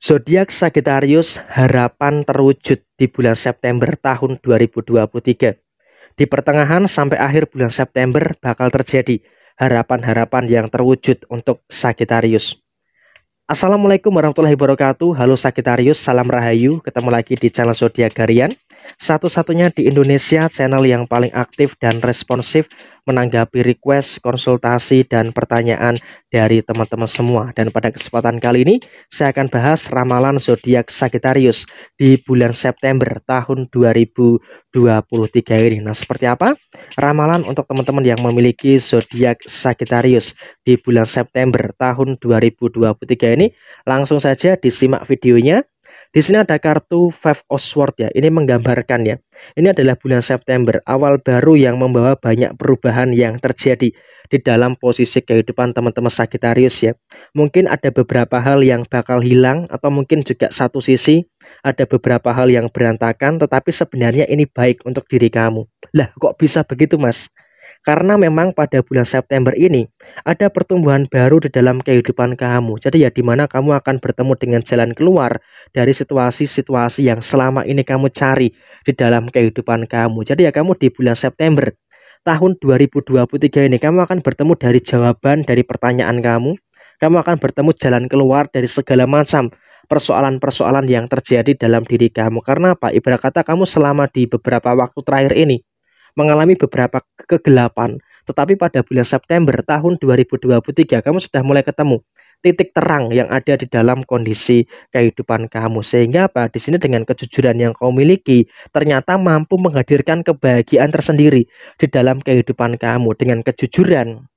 Zodiak Sagittarius harapan terwujud di bulan September tahun 2023. Di pertengahan sampai akhir bulan September bakal terjadi harapan-harapan yang terwujud untuk Sagittarius. Assalamualaikum warahmatullahi wabarakatuh. Halo Sagittarius, salam rahayu. Ketemu lagi di channel Zodiak Garian. Satu-satunya di Indonesia channel yang paling aktif dan responsif menanggapi request, konsultasi, dan pertanyaan dari teman-teman semua. Dan pada kesempatan kali ini, saya akan bahas ramalan zodiak Sagittarius di bulan September tahun 2023 ini. Nah, seperti apa? Ramalan untuk teman-teman yang memiliki zodiak Sagittarius di bulan September tahun 2023 ini, langsung saja disimak videonya di sini ada kartu Five of Swords ya. Ini menggambarkan ya. Ini adalah bulan September, awal baru yang membawa banyak perubahan yang terjadi di dalam posisi kehidupan teman-teman Sagittarius ya. Mungkin ada beberapa hal yang bakal hilang atau mungkin juga satu sisi ada beberapa hal yang berantakan tetapi sebenarnya ini baik untuk diri kamu. Lah kok bisa begitu Mas? Karena memang pada bulan September ini ada pertumbuhan baru di dalam kehidupan kamu. Jadi ya di mana kamu akan bertemu dengan jalan keluar dari situasi-situasi yang selama ini kamu cari di dalam kehidupan kamu. Jadi ya kamu di bulan September tahun 2023 ini kamu akan bertemu dari jawaban dari pertanyaan kamu. Kamu akan bertemu jalan keluar dari segala macam persoalan-persoalan yang terjadi dalam diri kamu. Karena apa? Ibarat kata kamu selama di beberapa waktu terakhir ini mengalami beberapa kegelapan. Tetapi pada bulan September tahun 2023 kamu sudah mulai ketemu titik terang yang ada di dalam kondisi kehidupan kamu. Sehingga apa? Di sini dengan kejujuran yang kau miliki ternyata mampu menghadirkan kebahagiaan tersendiri di dalam kehidupan kamu dengan kejujuran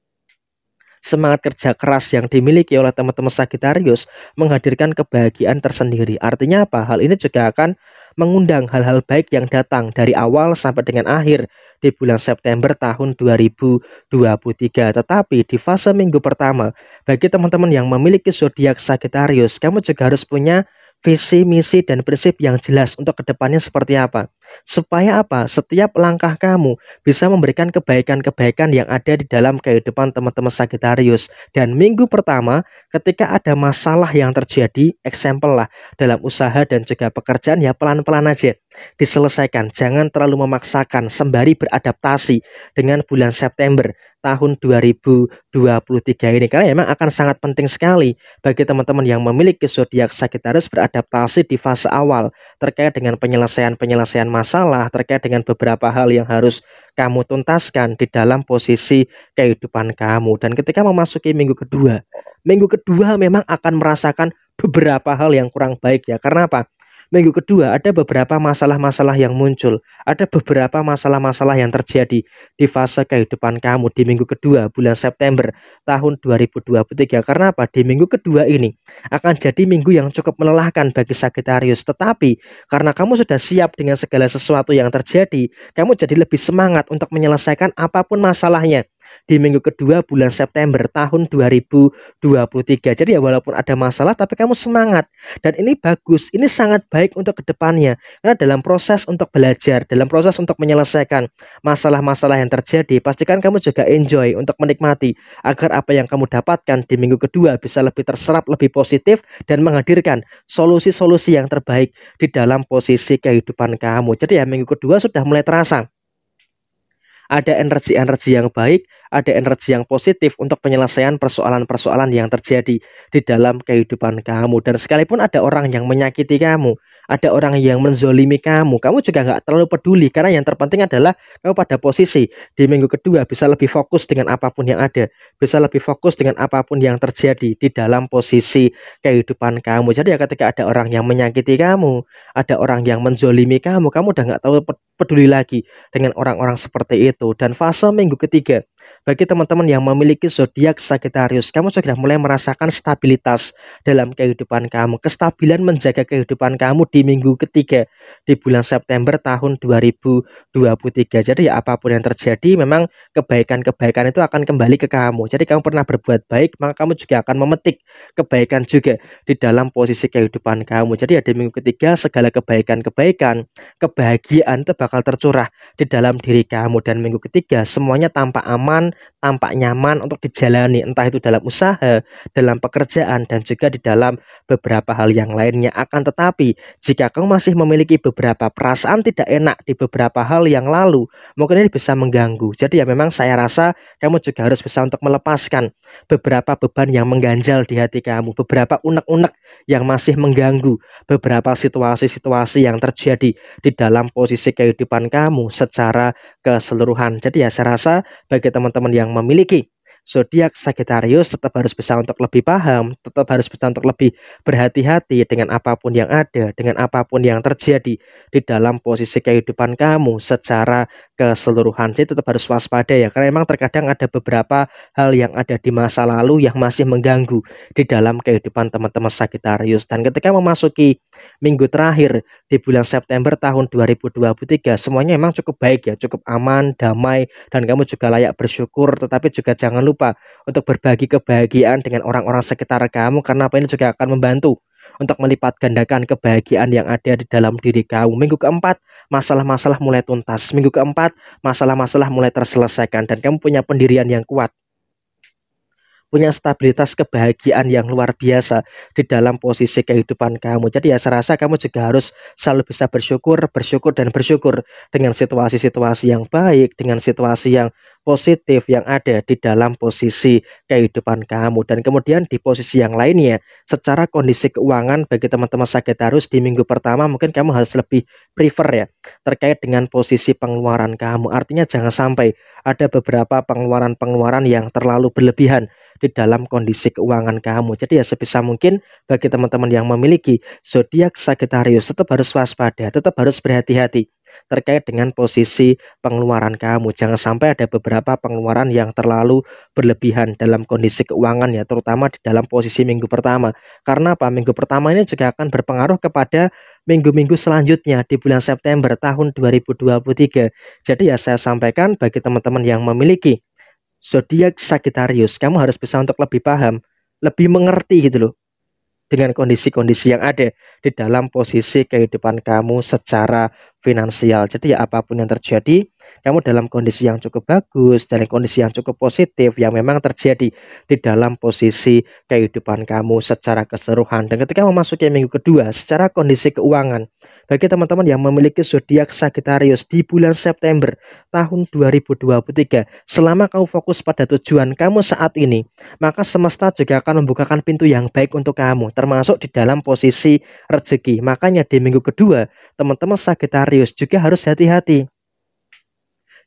Semangat kerja keras yang dimiliki oleh teman-teman Sagittarius menghadirkan kebahagiaan tersendiri. Artinya apa? Hal ini juga akan mengundang hal-hal baik yang datang dari awal sampai dengan akhir di bulan September tahun 2023. Tetapi di fase minggu pertama, bagi teman-teman yang memiliki zodiak Sagittarius, kamu juga harus punya visi, misi, dan prinsip yang jelas untuk kedepannya seperti apa. Supaya apa? Setiap langkah kamu bisa memberikan kebaikan-kebaikan yang ada di dalam kehidupan teman-teman Sagittarius. Dan minggu pertama ketika ada masalah yang terjadi, example lah dalam usaha dan juga pekerjaan ya pelan-pelan aja diselesaikan. Jangan terlalu memaksakan sembari beradaptasi dengan bulan September tahun 2023 ini karena memang akan sangat penting sekali bagi teman-teman yang memiliki zodiak Sagittarius beradaptasi di fase awal terkait dengan penyelesaian-penyelesaian masalah masalah terkait dengan beberapa hal yang harus kamu tuntaskan di dalam posisi kehidupan kamu. Dan ketika memasuki minggu kedua, minggu kedua memang akan merasakan beberapa hal yang kurang baik ya. Karena apa? Minggu kedua ada beberapa masalah-masalah yang muncul, ada beberapa masalah-masalah yang terjadi di fase kehidupan kamu di minggu kedua bulan September tahun 2023. Karena apa? Di minggu kedua ini akan jadi minggu yang cukup melelahkan bagi Sagittarius, tetapi karena kamu sudah siap dengan segala sesuatu yang terjadi, kamu jadi lebih semangat untuk menyelesaikan apapun masalahnya di minggu kedua bulan September tahun 2023. Jadi ya walaupun ada masalah tapi kamu semangat dan ini bagus, ini sangat baik untuk kedepannya karena dalam proses untuk belajar, dalam proses untuk menyelesaikan masalah-masalah yang terjadi, pastikan kamu juga enjoy untuk menikmati agar apa yang kamu dapatkan di minggu kedua bisa lebih terserap, lebih positif dan menghadirkan solusi-solusi yang terbaik di dalam posisi kehidupan kamu. Jadi ya minggu kedua sudah mulai terasa ada energi-energi yang baik, ada energi yang positif untuk penyelesaian persoalan-persoalan yang terjadi di dalam kehidupan kamu. Dan sekalipun ada orang yang menyakiti kamu, ada orang yang menzolimi kamu, kamu juga nggak terlalu peduli karena yang terpenting adalah kamu pada posisi di minggu kedua bisa lebih fokus dengan apapun yang ada, bisa lebih fokus dengan apapun yang terjadi di dalam posisi kehidupan kamu. Jadi ya ketika ada orang yang menyakiti kamu, ada orang yang menzolimi kamu, kamu udah nggak tahu peduli lagi dengan orang-orang seperti itu. Dan fase minggu ketiga bagi teman-teman yang memiliki zodiak Sagittarius, kamu sudah mulai merasakan stabilitas dalam kehidupan kamu, kestabilan menjaga kehidupan kamu di minggu ketiga di bulan September tahun 2023. Jadi ya apapun yang terjadi memang kebaikan-kebaikan itu akan kembali ke kamu. Jadi kamu pernah berbuat baik, maka kamu juga akan memetik kebaikan juga di dalam posisi kehidupan kamu. Jadi ya di minggu ketiga segala kebaikan-kebaikan, kebahagiaan itu bakal tercurah di dalam diri kamu dan minggu ketiga semuanya tampak aman aman, tampak nyaman untuk dijalani, entah itu dalam usaha, dalam pekerjaan, dan juga di dalam beberapa hal yang lainnya. Akan tetapi, jika kamu masih memiliki beberapa perasaan tidak enak di beberapa hal yang lalu, mungkin ini bisa mengganggu. Jadi ya memang saya rasa kamu juga harus bisa untuk melepaskan beberapa beban yang mengganjal di hati kamu, beberapa unek-unek yang masih mengganggu, beberapa situasi-situasi yang terjadi di dalam posisi kehidupan kamu secara keseluruhan. Jadi ya saya rasa bagi teman teman-teman yang memiliki zodiak Sagittarius tetap harus bisa untuk lebih paham, tetap harus bisa untuk lebih berhati-hati dengan apapun yang ada, dengan apapun yang terjadi di dalam posisi kehidupan kamu secara keseluruhan. Jadi tetap harus waspada ya, karena memang terkadang ada beberapa hal yang ada di masa lalu yang masih mengganggu di dalam kehidupan teman-teman Sagittarius. Dan ketika memasuki minggu terakhir di bulan September tahun 2023, semuanya memang cukup baik ya, cukup aman, damai, dan kamu juga layak bersyukur. Tetapi juga jangan lupa lupa untuk berbagi kebahagiaan dengan orang-orang sekitar kamu karena apa ini juga akan membantu untuk melipat gandakan kebahagiaan yang ada di dalam diri kamu. Minggu keempat, masalah-masalah mulai tuntas. Minggu keempat, masalah-masalah mulai terselesaikan dan kamu punya pendirian yang kuat punya stabilitas kebahagiaan yang luar biasa di dalam posisi kehidupan kamu. Jadi ya saya rasa kamu juga harus selalu bisa bersyukur, bersyukur dan bersyukur dengan situasi-situasi yang baik, dengan situasi yang positif yang ada di dalam posisi kehidupan kamu dan kemudian di posisi yang lainnya secara kondisi keuangan bagi teman-teman Sagittarius di minggu pertama mungkin kamu harus lebih prefer ya terkait dengan posisi pengeluaran kamu artinya jangan sampai ada beberapa pengeluaran-pengeluaran yang terlalu berlebihan di dalam kondisi keuangan kamu. Jadi ya sebisa mungkin bagi teman-teman yang memiliki zodiak Sagittarius tetap harus waspada, tetap harus berhati-hati terkait dengan posisi pengeluaran kamu. Jangan sampai ada beberapa pengeluaran yang terlalu berlebihan dalam kondisi keuangan ya, terutama di dalam posisi minggu pertama. Karena apa? Minggu pertama ini juga akan berpengaruh kepada minggu-minggu selanjutnya di bulan September tahun 2023. Jadi ya saya sampaikan bagi teman-teman yang memiliki zodiak Sagittarius, kamu harus bisa untuk lebih paham, lebih mengerti gitu loh dengan kondisi-kondisi yang ada di dalam posisi kehidupan kamu secara finansial. Jadi ya apapun yang terjadi, kamu dalam kondisi yang cukup bagus, dalam kondisi yang cukup positif yang memang terjadi di dalam posisi kehidupan kamu secara keseluruhan. Dan ketika memasuki minggu kedua secara kondisi keuangan, bagi teman-teman yang memiliki zodiak Sagittarius di bulan September tahun 2023, selama kamu fokus pada tujuan kamu saat ini, maka semesta juga akan membukakan pintu yang baik untuk kamu, termasuk di dalam posisi rezeki. Makanya di minggu kedua, teman-teman Sagittarius juga harus hati-hati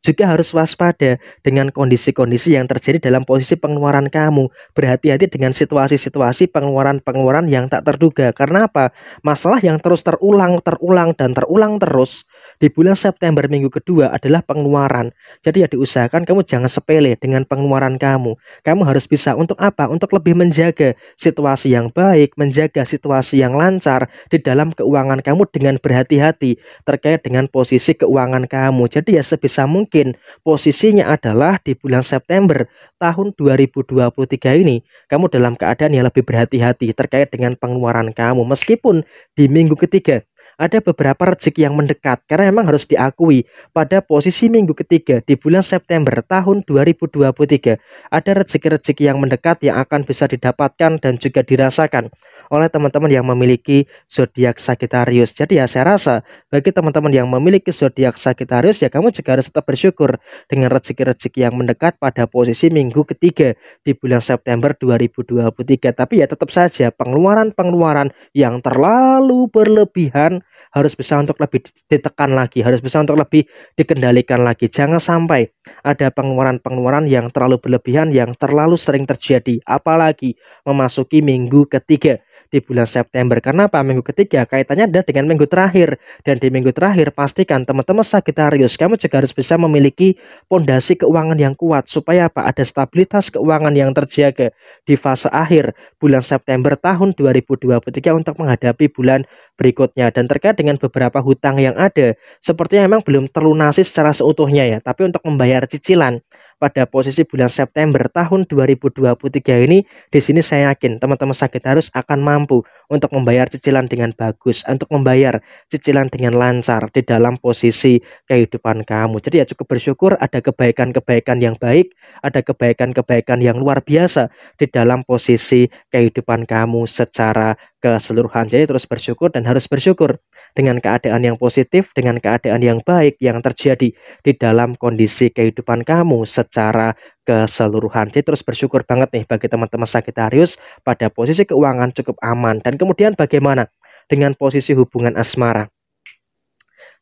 juga harus waspada dengan kondisi-kondisi yang terjadi dalam posisi pengeluaran kamu. Berhati-hati dengan situasi-situasi pengeluaran-pengeluaran yang tak terduga. Karena apa? Masalah yang terus terulang, terulang, dan terulang terus di bulan September minggu kedua adalah pengeluaran. Jadi ya diusahakan kamu jangan sepele dengan pengeluaran kamu. Kamu harus bisa untuk apa? Untuk lebih menjaga situasi yang baik, menjaga situasi yang lancar di dalam keuangan kamu dengan berhati-hati terkait dengan posisi keuangan kamu. Jadi ya sebisa mungkin mungkin posisinya adalah di bulan September tahun 2023 ini kamu dalam keadaan yang lebih berhati-hati terkait dengan pengeluaran kamu meskipun di minggu ketiga ada beberapa rezeki yang mendekat karena memang harus diakui pada posisi minggu ketiga di bulan September tahun 2023 ada rezeki-rezeki yang mendekat yang akan bisa didapatkan dan juga dirasakan oleh teman-teman yang memiliki zodiak Sagittarius. Jadi ya saya rasa bagi teman-teman yang memiliki zodiak Sagittarius ya kamu juga harus tetap bersyukur dengan rezeki-rezeki yang mendekat pada posisi minggu ketiga di bulan September 2023. Tapi ya tetap saja pengeluaran-pengeluaran yang terlalu berlebihan harus bisa untuk lebih ditekan lagi, harus bisa untuk lebih dikendalikan lagi. Jangan sampai ada pengeluaran-pengeluaran yang terlalu berlebihan yang terlalu sering terjadi, apalagi memasuki minggu ketiga di bulan September. Karena apa? Minggu ketiga kaitannya ada dengan minggu terakhir. Dan di minggu terakhir pastikan teman-teman Sagittarius kamu juga harus bisa memiliki pondasi keuangan yang kuat supaya apa? Ada stabilitas keuangan yang terjaga di fase akhir bulan September tahun 2023 untuk menghadapi bulan berikutnya. Dan terkait dengan beberapa hutang yang ada, sepertinya memang belum terlunasi secara seutuhnya ya, tapi untuk membayar cicilan pada posisi bulan September tahun 2023 ini di sini saya yakin teman-teman Sagittarius akan mampu untuk membayar cicilan dengan bagus untuk membayar cicilan dengan lancar di dalam posisi kehidupan kamu jadi ya cukup bersyukur ada kebaikan-kebaikan yang baik ada kebaikan-kebaikan yang luar biasa di dalam posisi kehidupan kamu secara keseluruhan. Jadi terus bersyukur dan harus bersyukur dengan keadaan yang positif, dengan keadaan yang baik yang terjadi di dalam kondisi kehidupan kamu secara keseluruhan. Jadi terus bersyukur banget nih bagi teman-teman Sagitarius pada posisi keuangan cukup aman. Dan kemudian bagaimana dengan posisi hubungan asmara?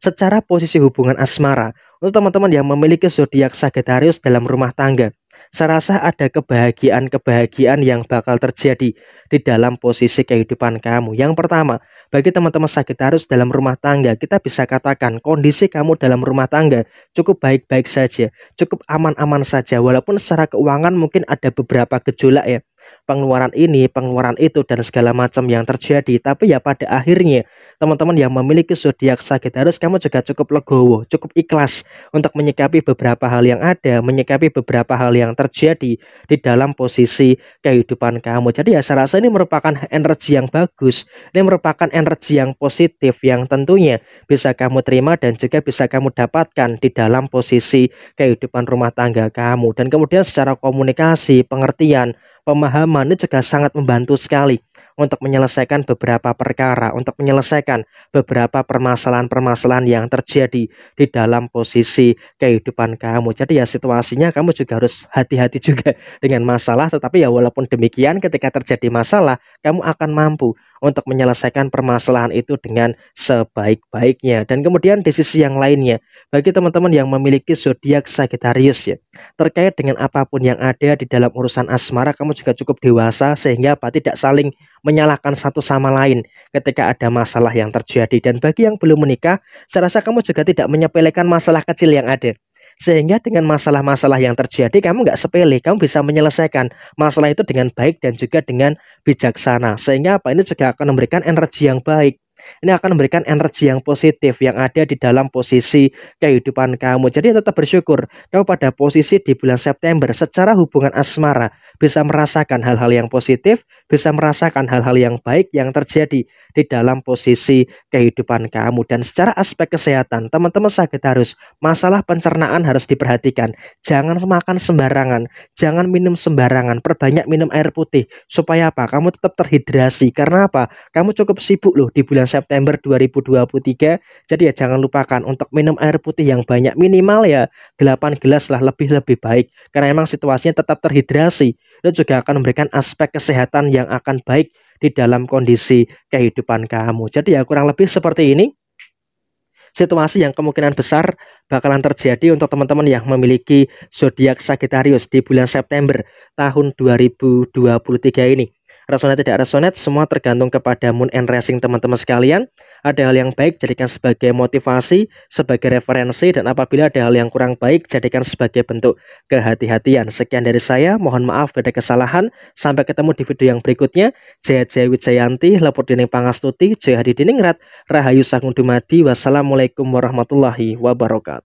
Secara posisi hubungan asmara, untuk teman-teman yang memiliki zodiak Sagitarius dalam rumah tangga, Serasa ada kebahagiaan-kebahagiaan yang bakal terjadi di dalam posisi kehidupan kamu. Yang pertama, bagi teman-teman sakit Sagittarius dalam rumah tangga, kita bisa katakan kondisi kamu dalam rumah tangga cukup baik-baik saja, cukup aman-aman saja walaupun secara keuangan mungkin ada beberapa gejolak ya pengeluaran ini, pengeluaran itu dan segala macam yang terjadi. Tapi ya pada akhirnya teman-teman yang memiliki zodiak Sagittarius kamu juga cukup legowo, cukup ikhlas untuk menyikapi beberapa hal yang ada, menyikapi beberapa hal yang terjadi di dalam posisi kehidupan kamu. Jadi ya saya rasa ini merupakan energi yang bagus. Ini merupakan energi yang positif yang tentunya bisa kamu terima dan juga bisa kamu dapatkan di dalam posisi kehidupan rumah tangga kamu. Dan kemudian secara komunikasi, pengertian, pemahaman itu juga sangat membantu sekali untuk menyelesaikan beberapa perkara, untuk menyelesaikan beberapa permasalahan-permasalahan yang terjadi di dalam posisi kehidupan kamu. Jadi ya situasinya kamu juga harus hati-hati juga dengan masalah, tetapi ya walaupun demikian ketika terjadi masalah, kamu akan mampu untuk menyelesaikan permasalahan itu dengan sebaik-baiknya. Dan kemudian di sisi yang lainnya, bagi teman-teman yang memiliki zodiak Sagittarius ya, terkait dengan apapun yang ada di dalam urusan asmara, kamu juga cukup dewasa sehingga apa tidak saling menyalahkan satu sama lain ketika ada masalah yang terjadi. Dan bagi yang belum menikah, saya rasa kamu juga tidak menyepelekan masalah kecil yang ada. Sehingga dengan masalah-masalah yang terjadi kamu nggak sepele, kamu bisa menyelesaikan masalah itu dengan baik dan juga dengan bijaksana. Sehingga apa ini juga akan memberikan energi yang baik ini akan memberikan energi yang positif yang ada di dalam posisi kehidupan kamu. Jadi tetap bersyukur kamu pada posisi di bulan September secara hubungan asmara bisa merasakan hal-hal yang positif, bisa merasakan hal-hal yang baik yang terjadi di dalam posisi kehidupan kamu. Dan secara aspek kesehatan, teman-teman sakit harus masalah pencernaan harus diperhatikan. Jangan makan sembarangan, jangan minum sembarangan, perbanyak minum air putih supaya apa? Kamu tetap terhidrasi. Karena apa? Kamu cukup sibuk loh di bulan September 2023. Jadi ya jangan lupakan untuk minum air putih yang banyak minimal ya 8 gelas lah lebih-lebih baik. Karena emang situasinya tetap terhidrasi. dan juga akan memberikan aspek kesehatan yang akan baik di dalam kondisi kehidupan kamu. Jadi ya kurang lebih seperti ini situasi yang kemungkinan besar bakalan terjadi untuk teman-teman yang memiliki zodiak Sagittarius di bulan September tahun 2023 ini. Resonate tidak resonate, semua tergantung kepada moon and racing teman-teman sekalian. Ada hal yang baik, jadikan sebagai motivasi, sebagai referensi, dan apabila ada hal yang kurang baik, jadikan sebagai bentuk kehati-hatian. Sekian dari saya, mohon maaf pada kesalahan. Sampai ketemu di video yang berikutnya. Jaya Jaya Wijayanti, lapor Dining Pangastuti, Jaya Hadi Diningrat, Rahayu sangundumadi Wassalamualaikum warahmatullahi wabarakatuh.